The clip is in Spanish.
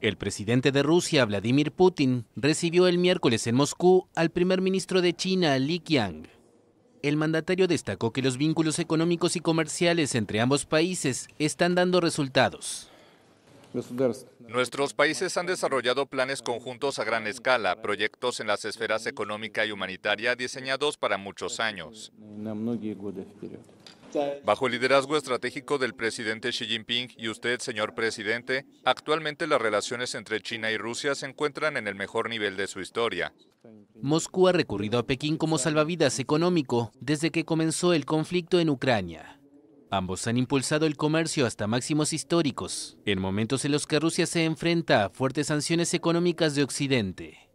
El presidente de Rusia, Vladimir Putin, recibió el miércoles en Moscú al primer ministro de China, Li Qiang. El mandatario destacó que los vínculos económicos y comerciales entre ambos países están dando resultados. Nuestros países han desarrollado planes conjuntos a gran escala, proyectos en las esferas económica y humanitaria diseñados para muchos años. Bajo el liderazgo estratégico del presidente Xi Jinping y usted, señor presidente, actualmente las relaciones entre China y Rusia se encuentran en el mejor nivel de su historia. Moscú ha recurrido a Pekín como salvavidas económico desde que comenzó el conflicto en Ucrania. Ambos han impulsado el comercio hasta máximos históricos, en momentos en los que Rusia se enfrenta a fuertes sanciones económicas de Occidente.